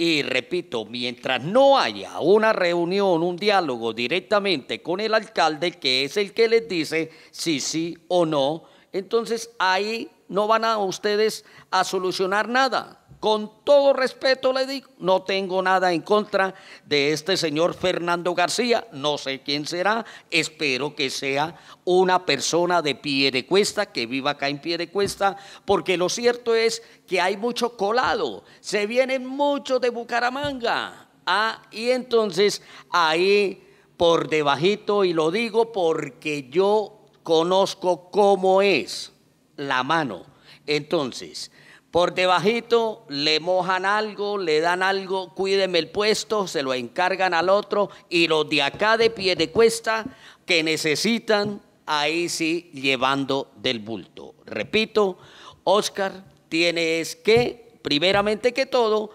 y repito, mientras no haya una reunión, un diálogo directamente con el alcalde, que es el que les dice sí, sí o no, entonces ahí no van a ustedes a solucionar nada. Con todo respeto le digo, no tengo nada en contra de este señor Fernando García, no sé quién será, espero que sea una persona de pie de cuesta, que viva acá en pie de cuesta, porque lo cierto es que hay mucho colado, se vienen mucho de Bucaramanga, ah, y entonces ahí por debajito, y lo digo porque yo conozco cómo es la mano. Entonces, por debajito le mojan algo, le dan algo, cuídeme el puesto, se lo encargan al otro y los de acá de pie de cuesta que necesitan, ahí sí llevando del bulto. Repito, Oscar, tienes que, primeramente que todo,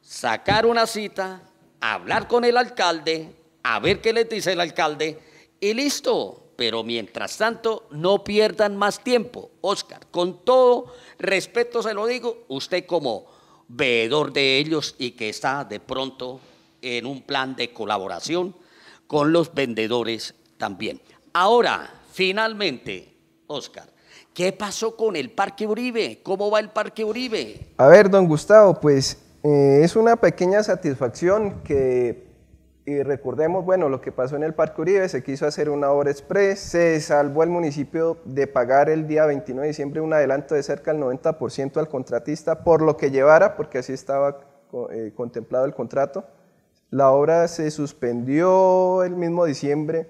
sacar una cita, hablar con el alcalde, a ver qué le dice el alcalde y listo. Pero mientras tanto, no pierdan más tiempo, Oscar, con todo Respeto se lo digo, usted como veedor de ellos y que está de pronto en un plan de colaboración con los vendedores también. Ahora, finalmente, Oscar, ¿qué pasó con el Parque Uribe? ¿Cómo va el Parque Uribe? A ver, don Gustavo, pues eh, es una pequeña satisfacción que y recordemos, bueno, lo que pasó en el Parque Uribe, se quiso hacer una obra express, se salvó el municipio de pagar el día 29 de diciembre un adelanto de cerca del 90% al contratista por lo que llevara, porque así estaba eh, contemplado el contrato. La obra se suspendió el mismo diciembre.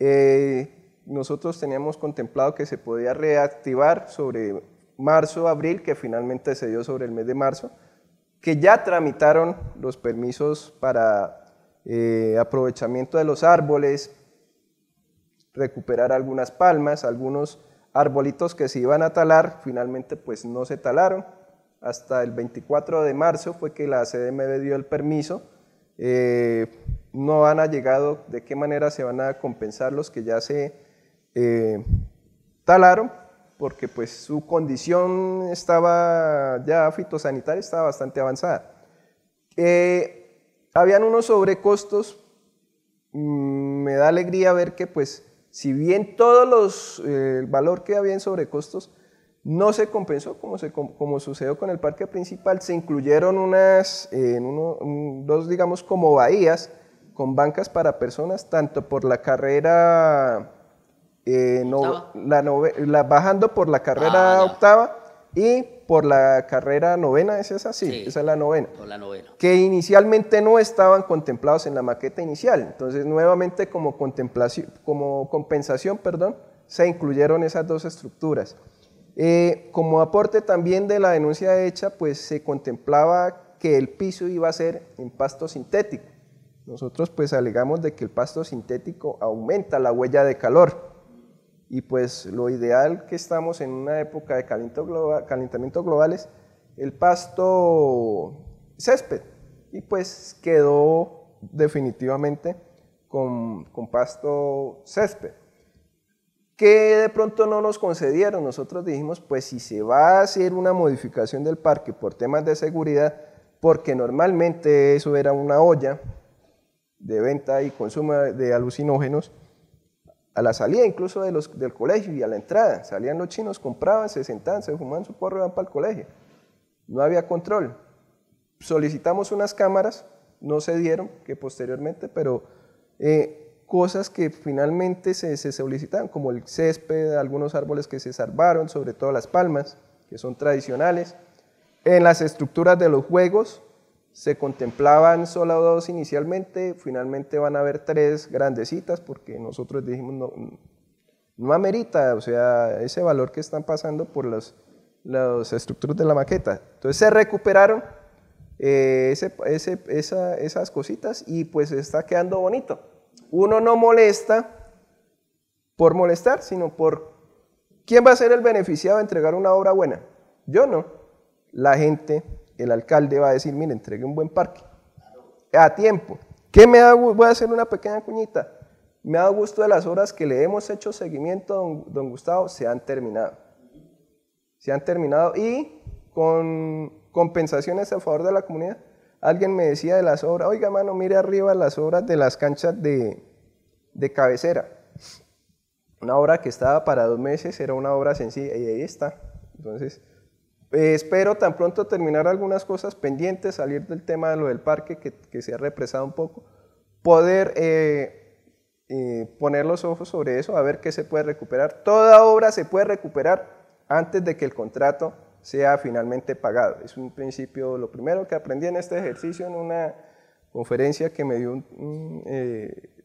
Eh, nosotros teníamos contemplado que se podía reactivar sobre marzo, abril, que finalmente se dio sobre el mes de marzo, que ya tramitaron los permisos para eh, aprovechamiento de los árboles, recuperar algunas palmas, algunos arbolitos que se iban a talar, finalmente pues no se talaron. Hasta el 24 de marzo fue que la CDMB dio el permiso. Eh, no han llegado de qué manera se van a compensar los que ya se eh, talaron, porque pues su condición estaba ya fitosanitaria, estaba bastante avanzada. Habían unos sobrecostos. Mm, me da alegría ver que, pues, si bien todos los, eh, el valor que había en sobrecostos no se compensó como, como sucedió con el parque principal, se incluyeron unas, eh, en dos, digamos, como bahías con bancas para personas, tanto por la carrera, eh, no, la, bajando por la carrera ah, octava y por la carrera novena, ¿es esa? Sí, esa es la novena. la Que inicialmente no estaban contemplados en la maqueta inicial. Entonces, nuevamente como, compensación, perdón, se incluyeron esas dos estructuras. Eh, como aporte también de la denuncia hecha, pues se contemplaba que el piso iba a ser en pasto sintético. Nosotros pues alegamos de que el pasto sintético aumenta la huella de calor. Y pues lo ideal que estamos en una época de calentamiento global, calentamiento es el pasto césped. Y pues quedó definitivamente con, con pasto césped que de pronto no nos concedieron. Nosotros dijimos, pues si se va a hacer una modificación del parque por temas de seguridad, porque normalmente eso era una olla de venta y consumo de alucinógenos, a la salida incluso de los, del colegio y a la entrada. Salían los chinos, compraban, se sentaban, se fumaban su porro y iban para el colegio. No había control. Solicitamos unas cámaras, no se dieron, que posteriormente, pero eh, cosas que finalmente se, se solicitaron, como el césped, algunos árboles que se salvaron, sobre todo las palmas, que son tradicionales. En las estructuras de los juegos, se contemplaban solo dos inicialmente, finalmente van a haber tres grandecitas porque nosotros dijimos no, no amerita, o sea, ese valor que están pasando por las estructuras de la maqueta. Entonces se recuperaron eh, esas cositas y pues está quedando bonito. Uno no molesta por molestar, sino por quién va a ser el beneficiado de entregar una obra buena. Yo no, la gente el alcalde va a decir, mire, entregué un buen parque. A tiempo. ¿Qué me da Voy a hacer una pequeña cuñita. Me da gusto de las horas que le hemos hecho seguimiento don, Gustavo, se han terminado. Se han terminado y con compensaciones a favor de la comunidad. Alguien me decía de las obras, oiga mano, mire arriba las obras de las canchas de, de cabecera. Una obra que estaba para dos meses, era una obra sencilla y ahí está. Entonces, eh, espero tan pronto terminar algunas cosas pendientes, salir del tema de lo del parque que, se ha represado un poco, poder eh, eh, poner los ojos sobre eso, a ver qué se puede recuperar. Toda obra se puede recuperar antes de que el contrato sea finalmente pagado. Es un principio, lo primero que aprendí en este ejercicio en una conferencia que me dio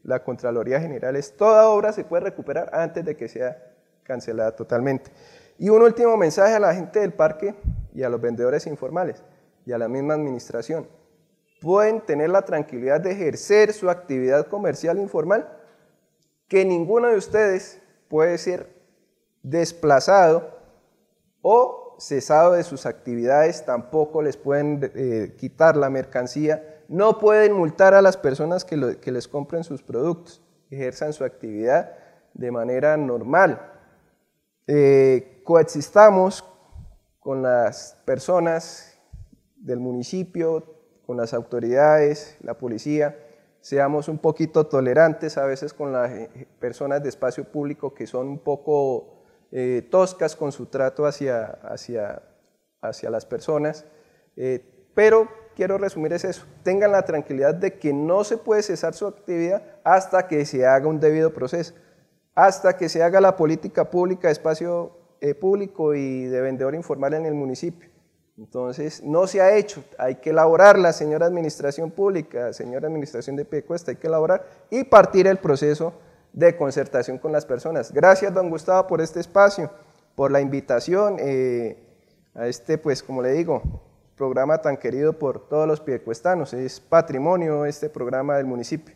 la Contraloría General es toda obra se puede recuperar antes de que sea cancelada totalmente. Y un último mensaje a la gente del parque y a los vendedores informales y a la misma administración. Pueden tener la tranquilidad de ejercer su actividad comercial informal, que ninguno de ustedes puede ser desplazado o cesado de sus actividades, tampoco les pueden eh, quitar la mercancía, no pueden multar a las personas que, les compren sus productos, ejerzan su actividad de manera normal. Eh, coexistamos con las personas del municipio, con las autoridades, la policía, seamos un poquito tolerantes a veces con las eh, personas de espacio público que son un poco eh, toscas con su trato hacia, hacia, hacia las personas. Eh, pero quiero resumir es eso, tengan la tranquilidad de que no se puede cesar su actividad hasta que se haga un debido proceso, hasta que se haga la política pública de espacio eh, público y de vendedor informal en el municipio. Entonces, no se ha hecho, hay que elaborarla, señora Administración Pública, señora Administración de Piecuesta, hay que elaborar y partir el proceso de concertación con las personas. Gracias, don Gustavo, por este espacio, por la invitación eh, a este, pues, como le digo, programa tan querido por todos los piecuestanos. Es patrimonio este programa del municipio.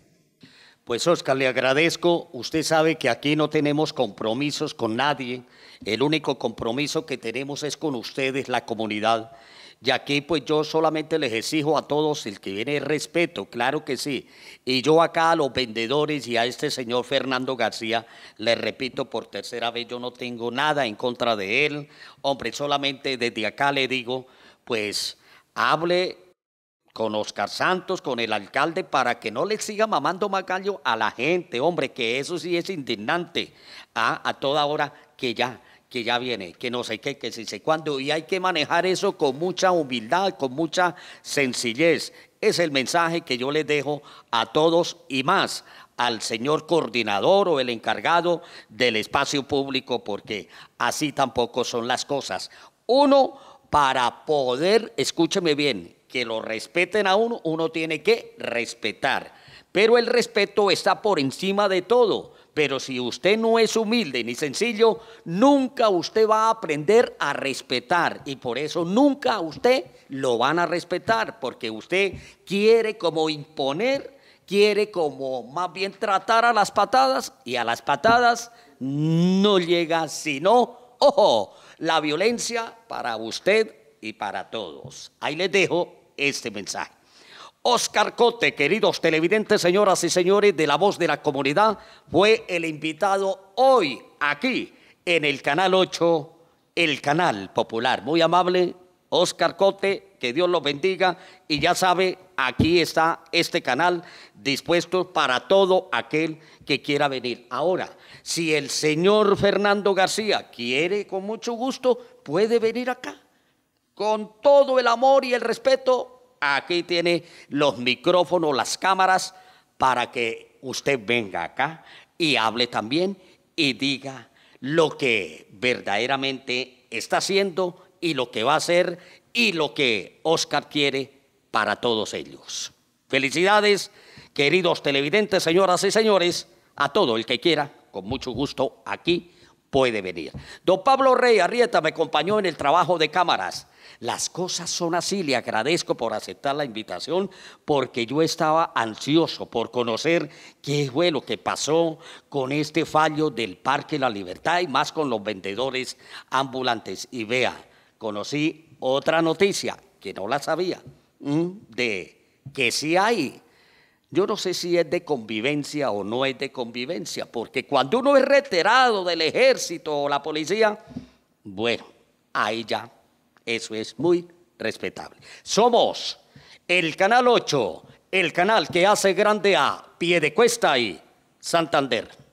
Pues Oscar, le agradezco. Usted sabe que aquí no tenemos compromisos con nadie. El único compromiso que tenemos es con ustedes, la comunidad. Y aquí pues yo solamente les exijo a todos el que viene respeto, claro que sí. Y yo acá a los vendedores y a este señor Fernando García, le repito por tercera vez, yo no tengo nada en contra de él. Hombre, solamente desde acá le digo, pues hable con Oscar Santos, con el alcalde, para que no le siga mamando magallo a la gente, hombre, que eso sí es indignante ah, a toda hora que ya que ya viene, que no sé qué, que si sé cuándo, y hay que manejar eso con mucha humildad, con mucha sencillez. Es el mensaje que yo les dejo a todos y más al señor coordinador o el encargado del espacio público, porque así tampoco son las cosas. Uno, para poder, escúcheme bien, que lo respeten a uno, uno tiene que respetar. Pero el respeto está por encima de todo. Pero si usted no es humilde ni sencillo, nunca usted va a aprender a respetar. Y por eso nunca usted lo van a respetar, porque usted quiere como imponer, quiere como más bien tratar a las patadas y a las patadas no llega sino, ojo, la violencia para usted y para todos. Ahí les dejo este mensaje. Oscar Cote, queridos televidentes, señoras y señores de La Voz de la Comunidad, fue el invitado hoy aquí en el Canal 8, el Canal Popular. Muy amable, Oscar Cote, que Dios los bendiga y ya sabe, aquí está este canal dispuesto para todo aquel que quiera venir. Ahora, si el señor Fernando García quiere, con mucho gusto, puede venir acá con todo el amor y el respeto, aquí tiene los micrófonos, las cámaras, para que usted venga acá y hable también y diga lo que verdaderamente está haciendo y lo que va a hacer y lo que Oscar quiere para todos ellos. Felicidades, queridos televidentes, señoras y señores, a todo el que quiera, con mucho gusto aquí puede venir. Don Pablo Rey Arrieta me acompañó en el trabajo de cámaras. Las cosas son así, le agradezco por aceptar la invitación, porque yo estaba ansioso por conocer qué fue lo que pasó con este fallo del Parque La Libertad y más con los vendedores ambulantes. Y vea, conocí otra noticia que no la sabía, de que sí hay. Yo no sé si es de convivencia o no es de convivencia, porque cuando uno es retirado del ejército o la policía, bueno, ahí ya eso es muy respetable. Somos el Canal 8, el canal que hace grande a cuesta y Santander.